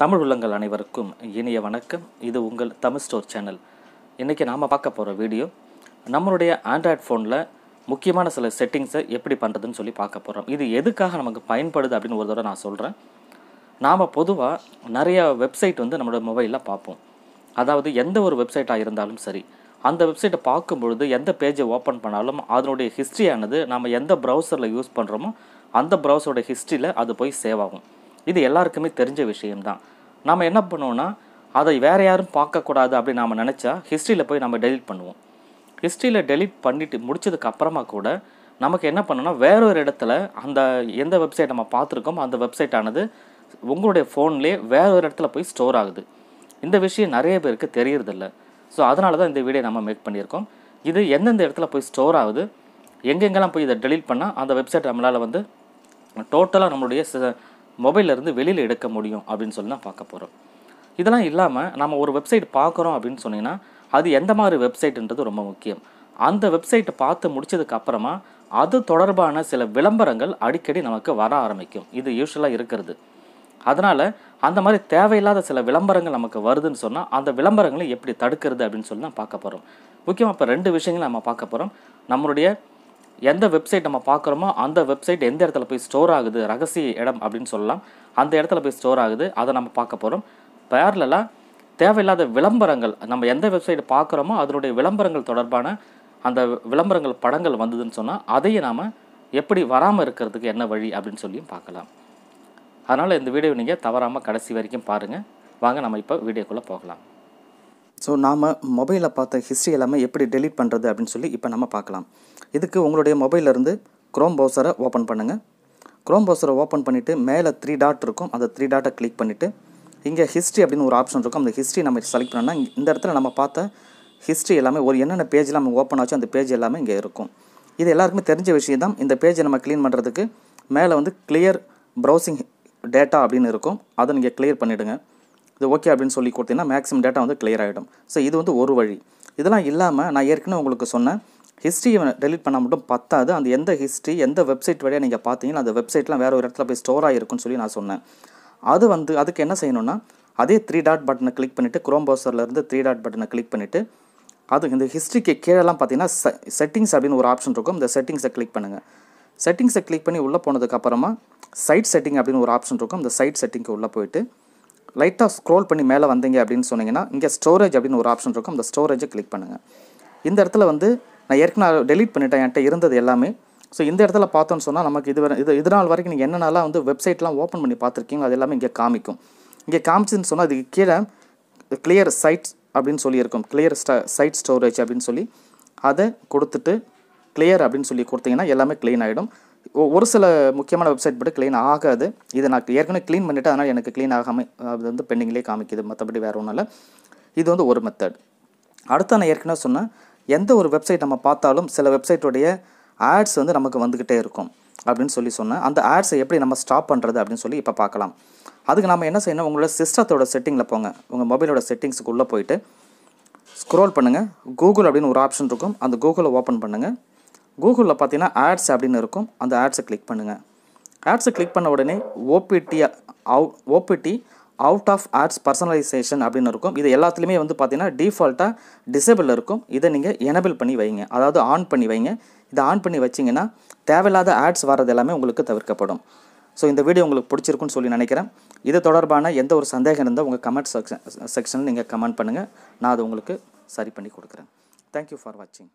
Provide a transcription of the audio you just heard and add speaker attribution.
Speaker 1: தமிழ் உள்ளங்கள் அனைவருக்கும் இனிய வணக்கம் இது உங்கள் தமிழ் ஸ்டோர் சேனல் இன்றைக்கி நாம் பார்க்க போகிற வீடியோ நம்மளுடைய ஆண்ட்ராய்ட் ஃபோனில் முக்கியமான சில செட்டிங்ஸை எப்படி பண்ணுறதுன்னு சொல்லி பார்க்க போகிறோம் இது எதுக்காக நமக்கு பயன்படுது அப்படின்னு ஒரு தடவை நான் சொல்கிறேன் நாம் பொதுவாக நிறைய வெப்சைட் வந்து நம்மளோட மொபைலில் பார்ப்போம் அதாவது எந்த ஒரு வெப்சைட்டாக இருந்தாலும் சரி அந்த வெப்சைட்டை பார்க்கும்பொழுது எந்த பேஜை ஓப்பன் பண்ணாலும் அதனுடைய ஹிஸ்ட்ரியானது நம்ம எந்த ப்ரௌசரில் யூஸ் பண்ணுறோமோ அந்த ப்ரௌசரோட ஹிஸ்ட்ரியில் அது போய் சேவ் ஆகும் இது எல்லாருக்குமே தெரிஞ்ச விஷயம்தான் நாம் என்ன பண்ணுவோன்னா அதை வேறு யாரும் பார்க்கக்கூடாது அப்படின்னு நாம் நினச்சா ஹிஸ்ட்ரியில் போய் நம்ம டெலிட் பண்ணுவோம் ஹிஸ்ட்ரியில் டெலிட் பண்ணிவிட்டு முடிச்சதுக்கு அப்புறமா கூட நமக்கு என்ன பண்ணணும்னா வேற ஒரு இடத்துல அந்த எந்த வெப்சைட் நம்ம பார்த்துருக்கோம் அந்த வெப்சைட் ஆனது உங்களுடைய ஃபோன்லேயே வேற ஒரு இடத்துல போய் ஸ்டோர் ஆகுது இந்த விஷயம் நிறைய பேருக்கு தெரியறதில்ல ஸோ அதனால தான் இந்த வீடியோ நம்ம மேக் பண்ணியிருக்கோம் இது எந்தெந்த இடத்துல போய் ஸ்டோர் ஆகுது எங்கெங்கெல்லாம் போய் இதை டெலீட் பண்ணால் அந்த வெப்சைட் நம்மளால் வந்து டோட்டலாக நம்மளுடைய இருந்து வெளியில் எடுக்க முடியும் அப்படின்னு சொல்லி தான் பார்க்க போகிறோம் இதெல்லாம் இல்லாமல் நம்ம ஒரு வெப்சைட் பார்க்குறோம் அப்படின்னு சொன்னிங்கன்னா அது எந்த மாதிரி வெப்சைட்டுன்றது ரொம்ப முக்கியம் அந்த வெப்சைட்டை பார்த்து முடித்ததுக்கு அப்புறமா அது தொடர்பான சில விளம்பரங்கள் அடிக்கடி நமக்கு வர ஆரம்பிக்கும் இது யூஸ்வலாக இருக்கிறது அதனால் அந்த மாதிரி தேவையில்லாத சில விளம்பரங்கள் நமக்கு வருதுன்னு சொன்னால் அந்த விளம்பரங்களை எப்படி தடுக்கிறது அப்படின்னு சொல்லி நான் பார்க்க போகிறோம் முக்கியமாக இப்போ ரெண்டு விஷயங்கள் நம்ம பார்க்க போகிறோம் நம்மளுடைய எந்த வெப்சைட் நம்ம பார்க்குறோமோ அந்த வெப்சைட் எந்த இடத்துல போய் ஸ்டோர் ஆகுது ரகசிய இடம் அப்படின்னு சொல்லலாம் அந்த இடத்துல போய் ஸ்டோர் ஆகுது அதை நம்ம பார்க்க போகிறோம் பேரலாக தேவையில்லாத விளம்பரங்கள் நம்ம எந்த வெப்சைட் பார்க்குறோமோ அதனுடைய விளம்பரங்கள் தொடர்பான அந்த விளம்பரங்கள் படங்கள் வந்ததுன்னு சொன்னால் அதையும் நாம் எப்படி வராமல் இருக்கிறதுக்கு என்ன வழி அப்படின்னு சொல்லியும் பார்க்கலாம் அதனால் இந்த வீடியோ நீங்கள் தவறாமல் கடைசி வரைக்கும் பாருங்கள் வாங்க நம்ம இப்போ வீடியோக்குள்ளே போகலாம் ஸோ நாம் மொபைலில் பார்த்த ஹிஸ்ட்ரி எல்லாமே எப்படி டெலீட் பண்ணுறது அப்படின்னு சொல்லி இப்போ நம்ம பார்க்கலாம் இதுக்கு உங்களுடைய மொபைலேருந்து க்ரோம் பவுசரை ஓப்பன் பண்ணுங்கள் க்ரோம் பவுசரை ஓப்பன் பண்ணிவிட்டு மேலே த்ரீ டாட் இருக்கும் அந்த த்ரீ டாட்டை கிளிக் பண்ணிவிட்டு இங்கே ஹிஸ்ட்ரி அப்படின்னு ஒரு ஆப்ஷன் இருக்கும் அந்த ஹிஸ்ட்ரி நம்ம செலக்ட் பண்ணோன்னா இந்த இடத்துல நம்ம பார்த்த ஹிஸ்ட்ரி எல்லாமே ஒரு என்னென்ன பேஜ்லாம் நம்ம ஓப்பன் ஆச்சோ அந்த பேஜ் எல்லாமே இங்கே இருக்கும் இது எல்லாருக்குமே தெரிஞ்ச விஷயம் தான் இந்த பேஜை நம்ம க்ளீன் பண்ணுறதுக்கு மேலே வந்து கிளியர் ப்ரௌசிங் டேட்டா அப்படின்னு இருக்கும் அதை நீங்கள் கிளியர் பண்ணிவிடுங்க இது ஓகே அப்படின்னு சொல்லி கொடுத்தீங்கன்னா மேக்ஸிமம் டேட்டா வந்து கிளியர் ஆகிடும் ஸோ இது வந்து ஒரு வழி இதெல்லாம் இல்லாமல் நான் ஏற்கனவே உங்களுக்கு சொன்னேன் ஹிஸ்ட்ரியை டெலிட் பண்ணால் மட்டும் பத்தாது அந்த எந்த ஹிஸ்ட்ரி எந்த வெப்சைட் வழியாக நீங்கள் பார்த்தீங்கன்னா அந்த வெப்சைட்லாம் வேறு ஒரு இடத்துல போய் ஸ்டோர் ஆகிருக்குன்னு சொல்லி நான் சொன்னேன் அது வந்து அதுக்கு என்ன செய்யணும்னா அதே த்ரீ டாட் பட்டனை கிளிக் பண்ணிவிட்டு குரோம் இருந்து த்ரீ டாட் பட்டனை கிளிக் பண்ணிவிட்டு அது இந்த ஹிஸ்ட்ரிக்கு கீழெல்லாம் பார்த்தீங்கன்னா செட்டிங்ஸ் அப்படின்னு ஒரு ஆப்ஷன் இருக்கும் இந்த செட்டிங்ஸை கிளிக் பண்ணுங்கள் செட்டிங்ஸை கிளிக் பண்ணி உள்ளே போனதுக்கப்புறமா சைட் செட்டிங் அப்படின்னு ஒரு ஆப்ஷன் இருக்கும் இந்த சைட் செட்டிங்க்கு உள்ளே போயிட்டு லைட்டாக ஸ்க்ரோல் பண்ணி மேலே வந்தீங்க அப்படின்னு சொன்னீங்கன்னா இங்கே ஸ்டோரேஜ் அப்படின்னு ஒரு ஆப்ஷன் இருக்கும் அந்த ஸ்டோரேஜை கிளிக் பண்ணுங்கள் இந்த இடத்துல வந்து நான் ஏற்கனவே டெலீட் பண்ணிட்டேன் என்கிட்ட இருந்தது எல்லாமே ஸோ இந்த இடத்துல பார்த்தோன்னு சொன்னால் நமக்கு இது இது இது நாள் வரைக்கும் நீங்கள் என்னென்னலாம் வந்து வெப்சைட்லாம் ஓப்பன் பண்ணி பார்த்துருக்கீங்க அது எல்லாமே இங்கே காமிக்கும் இங்கே காமிச்சுன்னு சொன்னால் அதுக்கு கீழே கிளியர் சைட்ஸ் அப்படின்னு சொல்லியிருக்கும் கிளியர் ஸ்ட சைட் ஸ்டோரேஜ் அப்படின்னு சொல்லி அதை கொடுத்துட்டு கிளியர் அப்படின்னு சொல்லி கொடுத்தீங்கன்னா எல்லாமே க்ளீன் ஆகிடும் ஒரு சில முக்கியமான வெப்சைட் மட்டும் க்ளீன் ஆகாது இதை நான் ஏற்கனவே க்ளீன் பண்ணிவிட்டு அதனால் எனக்கு க்ளீன் ஆகாமல் அது வந்து பெண்டிங்லேயே காமிக்குது மற்றபடி வேறு ஒன்றும் இல்லை இது வந்து ஒரு மெத்தட் அடுத்து நான் ஏற்கனவே சொன்னேன் எந்த ஒரு வெப்சைட் நம்ம பார்த்தாலும் சில வெப்சைட்டுடைய ஆட்ஸ் வந்து நமக்கு வந்துக்கிட்டே இருக்கும் அப்படின்னு சொல்லி சொன்னேன் அந்த ஆட்ஸை எப்படி நம்ம ஸ்டாப் பண்ணுறது அப்படின்னு சொல்லி இப்போ பார்க்கலாம் அதுக்கு நம்ம என்ன செய்யணும் உங்களோட சிஸ்டத்தோட செட்டிங்கில் போங்க உங்கள் மொபைலோட செட்டிங்ஸுக்கு உள்ளே போயிட்டு ஸ்க்ரோல் பண்ணுங்கள் கூகுள் அப்படின்னு ஒரு ஆப்ஷன் இருக்கும் அந்த கூகுளை ஓப்பன் பண்ணுங்கள் கூகுளில் பார்த்தீங்கன்னா ஆட்ஸ் அப்படின்னு இருக்கும் அந்த ஆட்ஸை கிளிக் பண்ணுங்கள் ஆட்ஸை கிளிக் பண்ண உடனே opt out opt out of ads personalisation அப்படின்னு இருக்கும் இது எல்லாத்துலேயுமே வந்து பார்த்தீங்கன்னா டிஃபால்ட்டாக டிசேபிள் இருக்கும் இதை நீங்கள் எனபிள் பண்ணி வைங்க அதாவது ஆன் பண்ணி வைங்க இதை ஆன் பண்ணி வச்சிங்கன்னா தேவையில்லாத ஆட்ஸ் வர்றது எல்லாமே உங்களுக்கு தவிர்க்கப்படும் ஸோ இந்த வீடியோ உங்களுக்கு பிடிச்சிருக்குன்னு சொல்லி நினைக்கிறேன் இது தொடர்பான எந்த ஒரு சந்தேகம் இருந்தால் உங்கள் கமெண்ட் செக்ஷன் செக்ஷனில் நீங்கள் கமெண்ட் பண்ணுங்கள் நான் அது உங்களுக்கு சரி பண்ணி கொடுக்குறேன் தேங்க்யூ ஃபார் வாட்சிங்